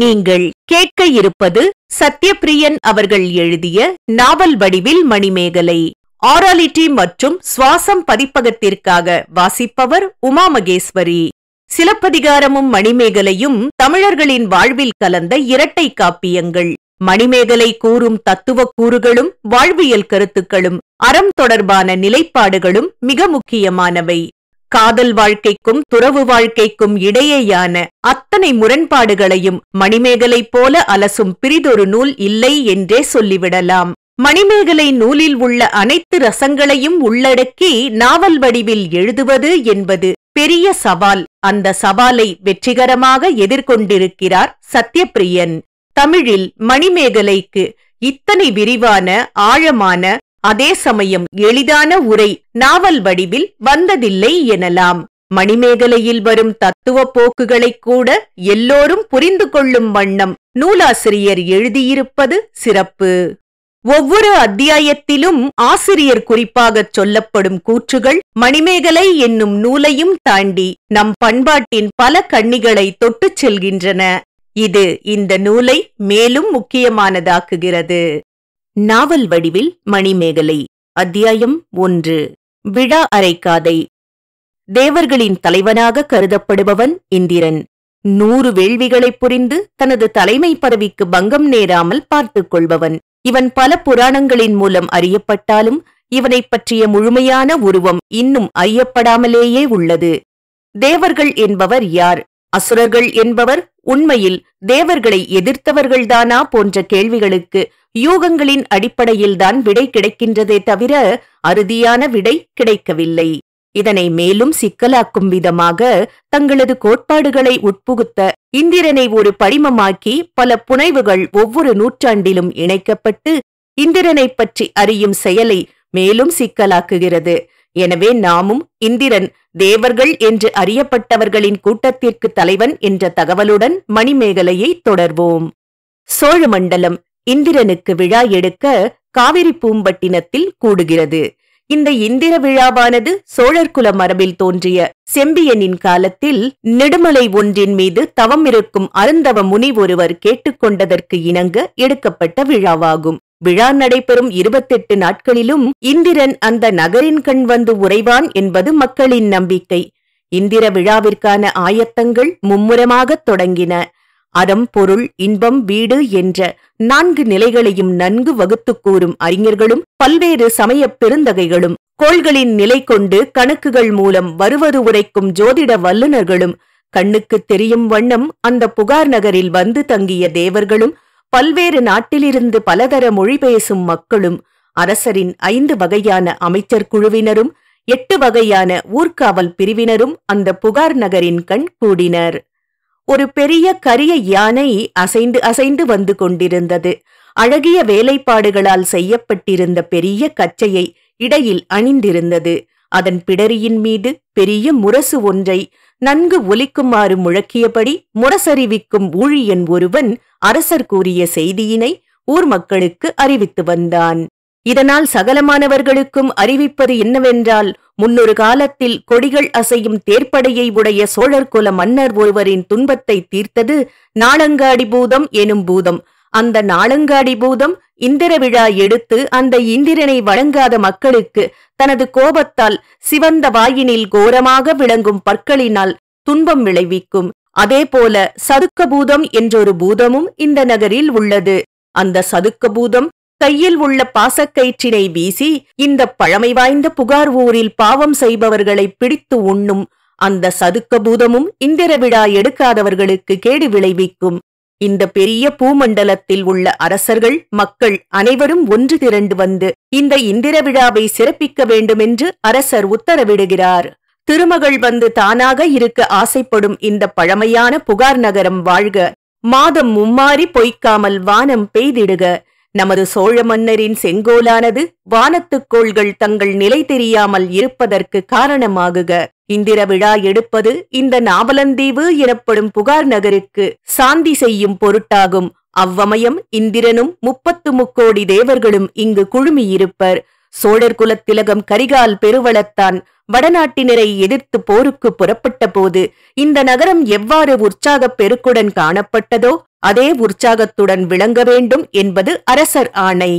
நீங்கள் கேட்க இருப்பது சத்யபிரியன் அவர்கள் எழுதிய நாவல் வடிவில் மணிமேகலை ஆராலிட்டி மற்றும் சுவாசம் பதிப்பகத்திற்காக வாசிப்பவர் உமா மகேஸ்வரி சிலப்பதிகாரமும் மணிமேகலையும் தமிழர்களின் வாழ்வில் கலந்த இரட்டை காப்பியங்கள் மணிமேகலை கூறும் தத்துவ கூறுகளும் வாழ்வியல் கருத்துக்களும் அறம் தொடர்பான நிலைப்பாடுகளும் மிக முக்கியமானவை காதல் வாழ்க்கைக்கும் துறவு வாழ்க்கைக்கும் இடையேயான அத்தனை முரண்பாடுகளையும் மணிமேகலை போல அலசும் பிரிதொரு நூல் இல்லை என்றே சொல்லிவிடலாம் மணிமேகலை நூலில் உள்ள அனைத்து ரசங்களையும் உள்ளடக்கி நாவல் வடிவில் எழுதுவது என்பது பெரிய சவால் அந்த சவாலை வெற்றிகரமாக எதிர்கொண்டிருக்கிறார் சத்யபிரியன் தமிழில் மணிமேகலைக்கு இத்தனை விரிவான ஆழமான அதே சமயம் எளிதான உரை நாவல் வடிவில் வந்ததில்லை எனலாம் மணிமேகலையில் வரும் தத்துவ போக்குகளைக் கூட எல்லோரும் புரிந்து கொள்ளும் வண்ணம் நூலாசிரியர் எழுதியிருப்பது சிறப்பு ஒவ்வொரு அத்தியாயத்திலும் ஆசிரியர் குறிப்பாக சொல்லப்படும் கூற்றுகள் மணிமேகலை என்னும் நூலையும் தாண்டி நம் பண்பாட்டின் பல கண்ணிகளை தொட்டுச் செல்கின்றன இது இந்த நூலை மேலும் முக்கியமானதாக்குகிறது நாவல் வடிவில் மணிமேகலை அத்தியாயம் ஒன்று விழா அரைக்காதை தேவர்களின் தலைவனாக கருதப்படுபவன் இந்திரன் நூறு வேள்விகளை புரிந்து தனது தலைமை பதவிக்கு பங்கம் நேராமல் பார்த்துக் கொள்பவன் இவன் பல புராணங்களின் மூலம் அறியப்பட்டாலும் இவனைப் பற்றிய முழுமையான உருவம் இன்னும் அறியப்படாமலேயே உள்ளது தேவர்கள் என்பவர் யார் அசுரர்கள் என்பவர் உண்மையில் தேவர்களை எதிர்த்தவர்கள்தானா போன்ற கேள்விகளுக்கு யூகங்களின் அடிப்படையில்தான் விடை கிடைக்கின்றதே தவிர அறுதியான விடை கிடைக்கவில்லை இதனை மேலும் சிக்கலாக்கும் விதமாக தங்களது கோட்பாடுகளை உட்புகுத்த இந்திரனை ஒரு படிமமாக்கி பல புனைவுகள் ஒவ்வொரு நூற்றாண்டிலும் இணைக்கப்பட்டு இந்திரனை பற்றி அறியும் செயலை மேலும் சிக்கலாக்குகிறது எனவே நாமும் இந்திரன் தேவர்கள் என்று அறியப்பட்டவர்களின் கூட்டத்திற்கு தலைவன் என்ற தகவலுடன் மணிமேகலையை தொடர்வோம் சோழமண்டலம் இந்திரனுக்கு விழா எடுக்க காவிரி பூம்பட்டினத்தில் கூடுகிறது இந்த இந்திர விழாவானது சோழர்குல மரபில் தோன்றிய செம்பியனின் காலத்தில் நெடுமலை ஒன்றின் மீது தவம் இருக்கும் அருந்தவ முனி ஒருவர் கேட்டுக்கொண்டதற்கு இணங்க எடுக்கப்பட்ட விழாவாகும் விழா நடைபெறும் இருபத்தெட்டு நாட்களிலும் இந்திரன் அந்த நகரின் கண் வந்து உறைவான் என்பது மக்களின் நம்பிக்கை இந்திர விழாவிற்கான ஆயத்தங்கள் மும்முரமாக தொடங்கின அறம் பொருள் இன்பம் வீடு என்ற நான்கு நிலைகளையும் நன்கு வகுத்து கூறும் அறிஞர்களும் பல்வேறு சமய பெருந்தகைகளும் கோள்களின் நிலை கொண்டு கணக்குகள் மூலம் வருவது உரைக்கும் ஜோதிட வல்லுநர்களும் கண்ணுக்கு தெரியும் வண்ணம் அந்த புகார் நகரில் வந்து தங்கிய தேவர்களும் பல்வேறு நாட்டிலிருந்து பலதர மொழி பேசும் மக்களும் அரசரின் ஐந்து வகையான அமைச்சர் குழுவினரும் எட்டு வகையான ஊர்காவல் பிரிவினரும் அந்த புகார் நகரின் கண் கூடினர் ஒரு பெரிய கரிய யானை அசைந்து அசைந்து வந்து கொண்டிருந்தது அழகிய வேலைப்பாடுகளால் செய்யப்பட்டிருந்த பெரிய கச்சையை இடையில் அணிந்திருந்தது அதன் பிடரியின் மீது பெரிய முரசு ஒன்றை நன்கு ஒலிக்குமாறு முழக்கியபடி முரசறிவிக்கும் ஊழியன் ஒருவன் அரசர் கூறிய செய்தியினை ஊர் மக்களுக்கு அறிவித்து வந்தான் இதனால் சகலமானவர்களுக்கும் அறிவிப்பது என்னவென்றால் முன்னொரு காலத்தில் கொடிகள் அசையும் தேர்ப்படையை உடைய சோழர் குல மன்னர் ஒருவரின் துன்பத்தை தீர்த்தது நாளங்காடி பூதம் எனும் பூதம் அந்த நாளங்காடி பூதம் இந்திர விழா எடுத்து அந்த இந்திரனை வழங்காத மக்களுக்கு தனது கோபத்தால் சிவந்த வாயினில் கோரமாக விளங்கும் பற்களினால் துன்பம் விளைவிக்கும் அதேபோல சதுக்க பூதம் என்றொரு பூதமும் இந்த நகரில் உள்ளது அந்த சதுக்க பூதம் கையில் உள்ள பாசக்கயிற்றினை வீசி இந்த பழமை வாய்ந்த புகார் ஊரில் பாவம் செய்பவர்களை பிடித்து உண்ணும் அந்த சதுக்க பூதமும் இந்திர விழா எடுக்காதவர்களுக்கு கேடு விளைவிக்கும் இந்த பெரிய பூமண்டலத்தில் உள்ள அரசர்கள் மக்கள் அனைவரும் ஒன்று திரண்டு வந்து இந்த இந்திர விழாவை சிறப்பிக்க வேண்டுமென்று அரசர் உத்தரவிடுகிறார் திருமகள் வந்து தானாக இருக்க ஆசைப்படும் இந்த பழமையான புகார் நகரம் வாழ்க மாதம் மும்மாறி பொய்க்காமல் வானம் பெய்திடுக நமது சோழ மன்னரின் செங்கோலானது வானத்துக்கோள்கள் தங்கள் நிலை தெரியாமல் இருப்பதற்கு காரணமாகுக இந்திர விழா எடுப்பது இந்த நாவலந்தீவு எனப்படும் புகார் நகருக்கு சாந்தி செய்யும் பொருட்டாகும் அவ்வமயம் இந்திரனும் முப்பத்து முக்கோடி தேவர்களும் இங்கு குழுமியிருப்பர் சோழர் குலத்திலகம் கரிகால் பெருவளத்தான் வடநாட்டினரை எதிர்த்து போருக்கு புறப்பட்ட போது இந்த நகரம் எவ்வாறு உற்சாகப் பெருக்குடன் காணப்பட்டதோ அதே உற்சாகத்துடன் விளங்க வேண்டும் என்பது அரசர் ஆணை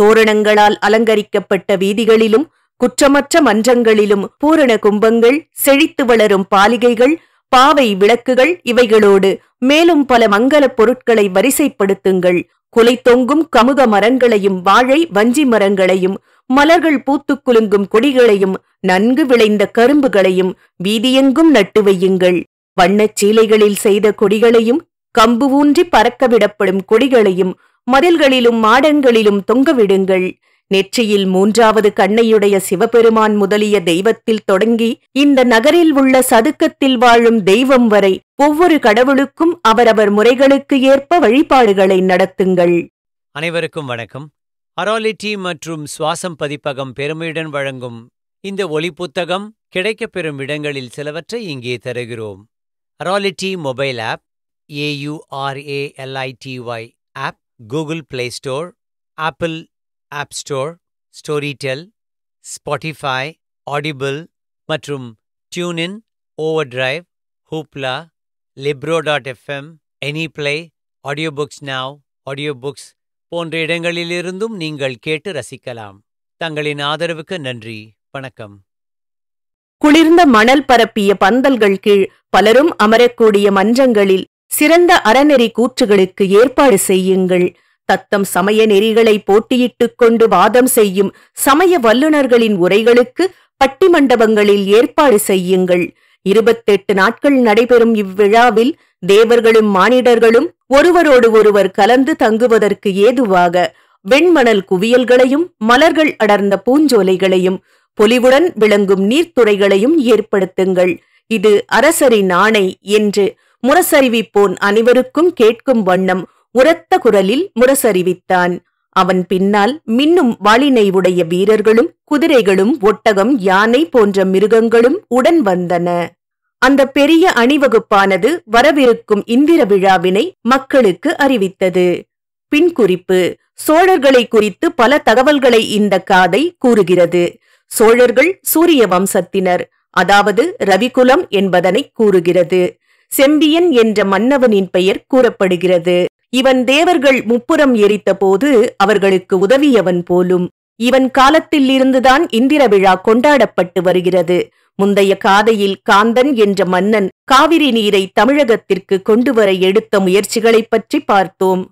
தோரணங்களால் அலங்கரிக்கப்பட்ட வீதிகளிலும் குற்றமற்ற மன்றங்களிலும் பூரண கும்பங்கள் செழித்து வளரும் பாலிகைகள் பாவை விளக்குகள் இவைகளோடு மேலும் பல மங்கலப் பொருட்களை வரிசைப்படுத்துங்கள் குலை தொங்கும் கமுக மரங்களையும் வாழை வஞ்சி மரங்களையும் மலர்கள் பூத்து குலுங்கும் கொடிகளையும் நன்கு விளைந்த கரும்புகளையும் வீதியெங்கும் நட்டு வையுங்கள் வண்ணச் சீலைகளில் செய்த கொடிகளையும் கம்பு ஊன்றி பறக்கவிடப்படும் கொடிகளையும் மதில்களிலும் மாடங்களிலும் தொங்கவிடுங்கள் நெற்றியில் மூன்றாவது கண்ணையுடைய சிவபெருமான் முதலிய தெய்வத்தில் தொடங்கி இந்த நகரில் உள்ள சதுக்கத்தில் வாழும் தெய்வம் வரை ஒவ்வொரு கடவுளுக்கும் அவரவர் முறைகளுக்கு ஏற்ப வழிபாடுகளை நடத்துங்கள் அனைவருக்கும் வணக்கம் அராலிட்டி மற்றும் சுவாசம் பதிப்பகம் பெருமையுடன் வழங்கும் இந்த ஒளி புத்தகம் கிடைக்கப்பெறும் இடங்களில் சிலவற்றை இங்கே தருகிறோம் அராலிட்டி mobile app AURALITY app Google play store apple app store story del Spotify audible மற்றும் டியூனின் over drive ஹூப்லா லிப்ரோ dot FM any play audio books நாவ் ஆடியோ புக்ஸ் போன்ற இடங்களிலிருந்தும் நீங்கள் கேட்டு ரசிக்கலாம் தங்களின் ஆதரவுக்கு நன்றி வணக்கம் குளிர்ந்த மணல் பரப்பிய பந்தல்கள் கீழ் பலரும் அமரக்கூடிய மன்றங்களில் சிறந்த அறநெறி கூற்றுகளுக்கு ஏற்பாடு செய்யுங்கள் தத்தம் சமய நெறிகளை போட்டியிட்டுக் கொண்டு வாதம் செய்யும் சமய வல்லுநர்களின் உரைகளுக்கு பட்டி மண்டபங்களில் ஏற்பாடு செய்யுங்கள் இருபத்தெட்டு நாட்கள் நடைபெறும் இவ்விழாவில் தேவர்களும் மானிடர்களும் ஒருவரோடு ஒருவர் கலந்து தங்குவதற்கு ஏதுவாக வெண்மணல் குவியல்களையும் மலர்கள் அடர்ந்த பூஞ்சோலைகளையும் பொலிவுடன் விளங்கும் நீர்த்துறைகளையும் ஏற்படுத்துங்கள் இது அரசரின் ஆணை என்று முரசறிவிப்போன் அனைவருக்கும் கேட்கும் வண்ணம் உரத்த குரலில் முரசறிவித்தான் அவன் பின்னால் மின்னும் வாளினை உடைய வீரர்களும் குதிரைகளும் ஒட்டகம் யானை போன்ற மிருகங்களும் உடன் வந்தன அந்த பெரிய அணிவகுப்பானது வரவிருக்கும் இந்திர விழாவினை மக்களுக்கு அறிவித்தது பின் குறிப்பு சோழர்களை குறித்து பல தகவல்களை இந்த காதை கூறுகிறது சோழர்கள் சூரிய வம்சத்தினர் அதாவது ரவிகுலம் என்பதனை கூறுகிறது செம்பியன் என்ற மன்னவனின் பெயர் கூறப்படுகிறது இவன் தேவர்கள் முப்புறம் எரித்தபோது அவர்களுக்கு உதவியவன் போலும் இவன் காலத்தில் இருந்துதான் இந்திர விழா கொண்டாடப்பட்டு வருகிறது முந்தைய காதையில் காந்தன் என்ற மன்னன் காவிரி நீரை தமிழகத்திற்கு கொண்டுவர எடுத்த முயற்சிகளைப் பற்றி பார்த்தோம்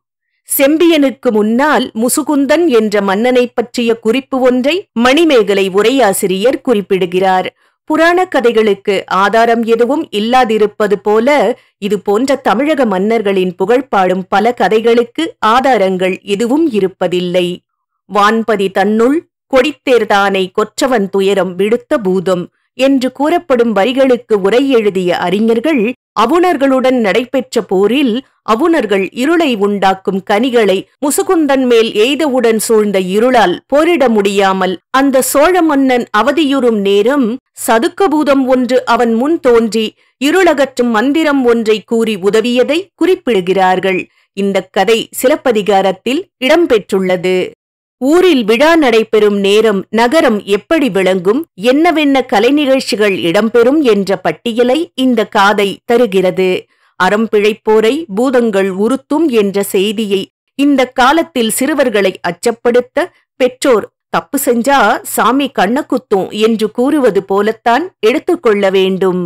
செம்பியனுக்கு முன்னால் முசுகுந்தன் என்ற மன்னனைப் பற்றிய குறிப்பு ஒன்றை மணிமேகலை உரையாசிரியர் குறிப்பிடுகிறார் புராண கதைகளுக்கு ஆதாரம் எதுவும் இல்லாதிருப்பது போல இது போன்ற தமிழக மன்னர்களின் புகழ்பாடும் பல கதைகளுக்கு ஆதாரங்கள் எதுவும் இருப்பதில்லை வான்பதி தன்னுள் கொடித்தேர்தானை கொற்றவன் துயரம் விடுத்த பூதம் என்று கூறப்படும் வரிகளுக்கு உரை எழுதிய அறிஞர்கள் அவுணர்களுடன் நடைபெற்ற போரில் அவுணர்கள் இருளை உண்டாக்கும் கனிகளை முசுகுந்தன் மேல் எய்தவுடன் சூழ்ந்த இருளால் போரிட முடியாமல் அந்த சோழ மன்னன் அவதியுறும் நேரம் சதுக்கபூதம் ஒன்று அவன் முன் தோன்றி இருளகற்றும் மந்திரம் ஒன்றை கூறி உதவியதை குறிப்பிடுகிறார்கள் இந்த கதை சிலப்பதிகாரத்தில் இடம்பெற்றுள்ளது ஊரில் விழா நடைபெறும் நேரம் நகரம் எப்படி விளங்கும் என்னவென்ன கலை நிகழ்ச்சிகள் இடம்பெறும் என்ற பட்டியலை இந்த காதை தருகிறது அறம் பிழைப்போரை பூதங்கள் உறுத்தும் என்ற செய்தியை இந்த காலத்தில் சிறுவர்களை அச்சப்படுத்த பெற்றோர் தப்பு செஞ்சா சாமி கண்ணக்குத்தும் என்று கூறுவது போலத்தான் எடுத்துக்கொள்ள வேண்டும்